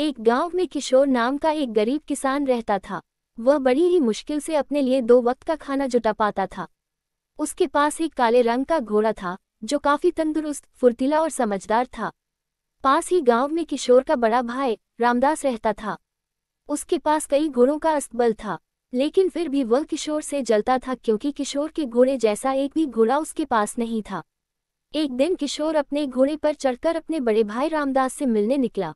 एक गांव में किशोर नाम का एक गरीब किसान रहता था वह बड़ी ही मुश्किल से अपने लिए दो वक्त का खाना जुटा पाता था उसके पास एक काले रंग का घोड़ा था जो काफी तंदुरुस्त फुर्तीला और समझदार था पास ही गांव में किशोर का बड़ा भाई रामदास रहता था उसके पास कई घोड़ों का अस्तबल था लेकिन फिर भी वह किशोर से जलता था क्योंकि किशोर के घोड़े जैसा एक भी घोड़ा उसके पास नहीं था एक दिन किशोर अपने घोड़े पर चढ़कर अपने बड़े भाई रामदास से मिलने निकला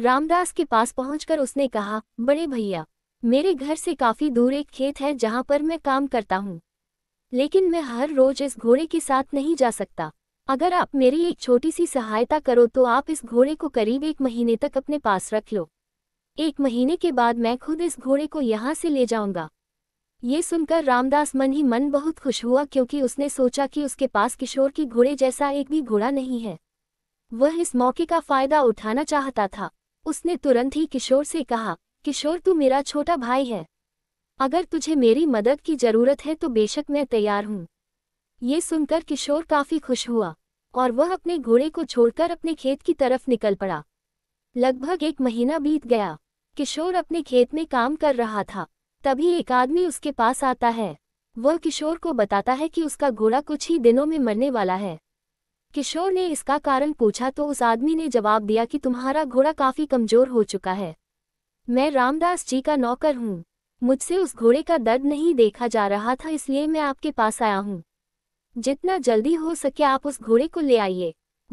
रामदास के पास पहुंचकर उसने कहा बड़े भैया मेरे घर से काफी दूर एक खेत है जहां पर मैं काम करता हूं लेकिन मैं हर रोज इस घोड़े के साथ नहीं जा सकता अगर आप मेरी एक छोटी सी सहायता करो तो आप इस घोड़े को करीब एक महीने तक अपने पास रख लो एक महीने के बाद मैं खुद इस घोड़े को यहाँ से ले जाऊंगा ये सुनकर रामदास मन ही मन बहुत खुश हुआ क्योंकि उसने सोचा कि उसके पास किशोर की घोड़े जैसा एक भी घोड़ा नहीं है वह इस मौके का फायदा उठाना चाहता था उसने तुरंत ही किशोर से कहा किशोर तू मेरा छोटा भाई है अगर तुझे मेरी मदद की जरूरत है तो बेशक मैं तैयार हूँ ये सुनकर किशोर काफ़ी खुश हुआ और वह अपने घोड़े को छोड़कर अपने खेत की तरफ निकल पड़ा लगभग एक महीना बीत गया किशोर अपने खेत में काम कर रहा था तभी एक आदमी उसके पास आता है वह किशोर को बताता है कि उसका घोड़ा कुछ ही दिनों में मरने वाला है किशोर ने इसका कारण पूछा तो उस आदमी ने जवाब दिया कि तुम्हारा घोड़ा काफी कमजोर हो चुका है मैं रामदास जी का नौकर हूँ मुझसे उस घोड़े का दर्द नहीं देखा जा रहा था इसलिए मैं आपके पास आया हूँ जितना जल्दी हो सके आप उस घोड़े को ले आइए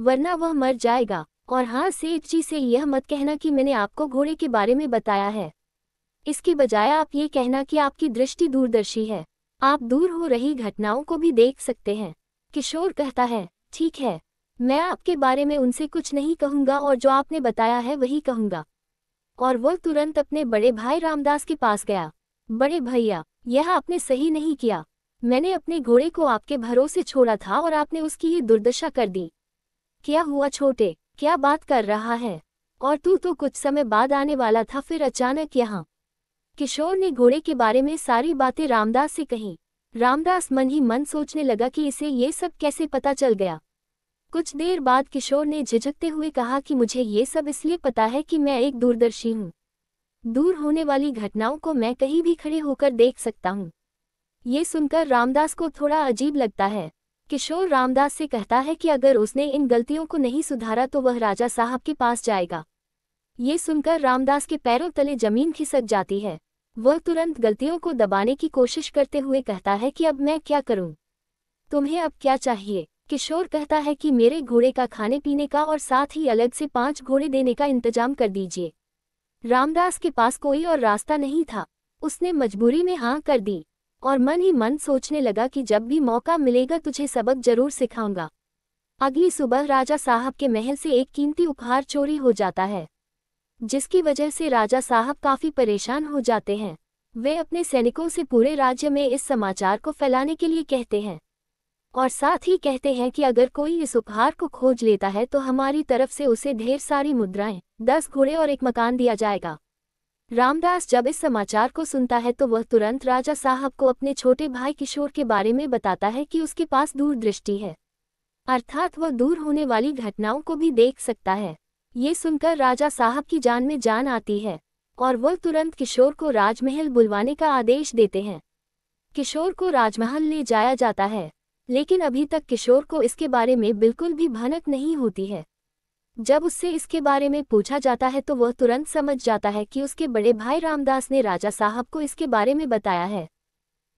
वरना वह मर जाएगा और हाँ सेठ जी से यह मत कहना कि मैंने आपको घोड़े के बारे में बताया है इसके बजाय आप ये कहना कि आपकी दृष्टि दूरदर्शी है आप दूर हो रही घटनाओं को भी देख सकते हैं किशोर कहता है ठीक है मैं आपके बारे में उनसे कुछ नहीं कहूँगा और जो आपने बताया है वही कहूँगा और वो तुरंत अपने बड़े भाई रामदास के पास गया बड़े भैया यह आपने सही नहीं किया मैंने अपने घोड़े को आपके भरोसे छोड़ा था और आपने उसकी ये दुर्दशा कर दी क्या हुआ छोटे क्या बात कर रहा है और तू तो कुछ समय बाद आने वाला था फिर अचानक यहाँ किशोर ने घोड़े के बारे में सारी बातें रामदास से कहीं रामदास मन ही मन सोचने लगा कि इसे ये सब कैसे पता चल गया कुछ देर बाद किशोर ने झिझकते हुए कहा कि मुझे ये सब इसलिए पता है कि मैं एक दूरदर्शी हूँ दूर होने वाली घटनाओं को मैं कहीं भी खड़े होकर देख सकता हूँ ये सुनकर रामदास को थोड़ा अजीब लगता है किशोर रामदास से कहता है कि अगर उसने इन गलतियों को नहीं सुधारा तो वह राजा साहब के पास जाएगा ये सुनकर रामदास के पैरों तले जमीन खिसक जाती है वह तुरंत गलतियों को दबाने की कोशिश करते हुए कहता है कि अब मैं क्या करूं? तुम्हें अब क्या चाहिए किशोर कहता है कि मेरे घोड़े का खाने पीने का और साथ ही अलग से पांच घोड़े देने का इंतजाम कर दीजिए रामदास के पास कोई और रास्ता नहीं था उसने मजबूरी में हाँ कर दी और मन ही मन सोचने लगा कि जब भी मौका मिलेगा तुझे सबक जरूर सिखाऊंगा अगली सुबह राजा साहब के महल से एक कीमती उपहार चोरी हो जाता है जिसकी वजह से राजा साहब काफी परेशान हो जाते हैं वे अपने सैनिकों से पूरे राज्य में इस समाचार को फैलाने के लिए कहते हैं और साथ ही कहते हैं कि अगर कोई इस उपहार को खोज लेता है तो हमारी तरफ से उसे ढेर सारी मुद्राएं दस घोड़े और एक मकान दिया जाएगा रामदास जब इस समाचार को सुनता है तो वह तुरंत राजा साहब को अपने छोटे भाई किशोर के बारे में बताता है कि उसके पास दूरदृष्टि है अर्थात वह दूर होने वाली घटनाओं को भी देख सकता है ये सुनकर राजा साहब की जान में जान आती है और वह तुरंत किशोर को राजमहल बुलवाने का आदेश देते हैं किशोर को राजमहल ले जाया जाता है लेकिन अभी तक किशोर को इसके बारे में बिल्कुल भी भनक नहीं होती है जब उससे इसके बारे में पूछा जाता है तो वह तुरंत समझ जाता है कि उसके बड़े भाई रामदास ने राजा साहब को इसके बारे में बताया है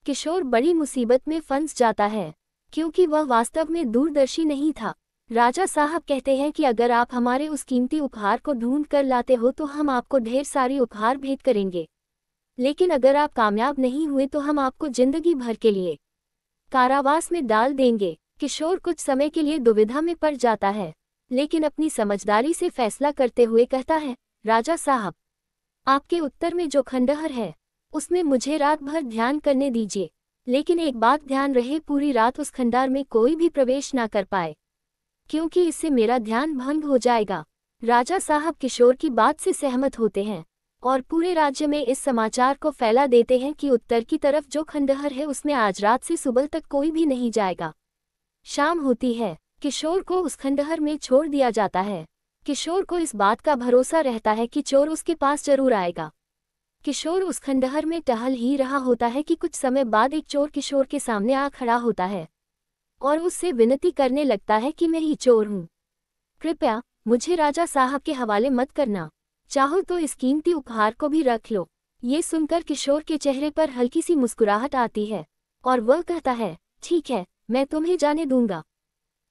किशोर बड़ी मुसीबत में फंस जाता है क्योंकि वह वास्तव में दूरदर्शी नहीं था राजा साहब कहते हैं कि अगर आप हमारे उस कीमती उपहार को ढूंढ कर लाते हो तो हम आपको ढेर सारी उपहार भेंट करेंगे लेकिन अगर आप कामयाब नहीं हुए तो हम आपको जिंदगी भर के लिए कारावास में डाल देंगे किशोर कुछ समय के लिए दुविधा में पड़ जाता है लेकिन अपनी समझदारी से फैसला करते हुए कहता है राजा साहब आपके उत्तर में जो खंडहर है उसमें मुझे रात भर ध्यान करने दीजिए लेकिन एक बात ध्यान रहे पूरी रात उस खंडार में कोई भी प्रवेश ना कर पाए क्योंकि इससे मेरा ध्यान भंग हो जाएगा राजा साहब किशोर की बात से सहमत होते हैं और पूरे राज्य में इस समाचार को फैला देते हैं कि उत्तर की तरफ जो खंडहर है उसमें आज रात से सुबह तक कोई भी नहीं जाएगा शाम होती है किशोर को उस खंडहर में छोड़ दिया जाता है किशोर को इस बात का भरोसा रहता है कि चोर उसके पास जरूर आएगा किशोर उस खंडहर में टहल ही रहा होता है कि कुछ समय बाद एक चोर किशोर के सामने आ खड़ा होता है और उससे विनती करने लगता है कि मैं ही चोर हूँ कृपया मुझे राजा साहब के हवाले मत करना चाहो तो इस कीमती उपहार को भी रख लो ये सुनकर किशोर के चेहरे पर हल्की सी मुस्कुराहट आती है और वह कहता है ठीक है मैं तुम्हें जाने दूंगा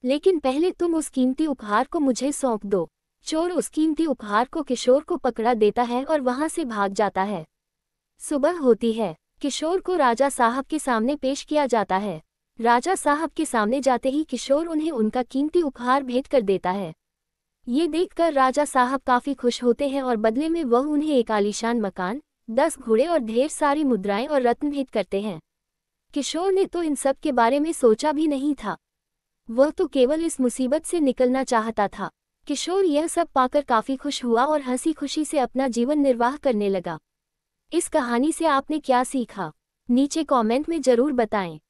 लेकिन पहले तुम उस कीमती उपहार को मुझे सौंप दो चोर उस कीमती उपहार को किशोर को पकड़ा देता है और वहां से भाग जाता है सुबह होती है किशोर को राजा साहब के सामने पेश किया जाता है राजा साहब के सामने जाते ही किशोर उन्हें उनका कीमती उपहार भेंट कर देता है ये देखकर राजा साहब काफ़ी खुश होते हैं और बदले में वह उन्हें एक आलिशान मकान दस घोड़े और ढेर सारी मुद्राएं और रत्न भेंट करते हैं किशोर ने तो इन सब के बारे में सोचा भी नहीं था वह तो केवल इस मुसीबत से निकलना चाहता था किशोर यह सब पाकर काफ़ी खुश हुआ और हंसी खुशी से अपना जीवन निर्वाह करने लगा इस कहानी से आपने क्या सीखा नीचे कमेंट में ज़रूर बताएं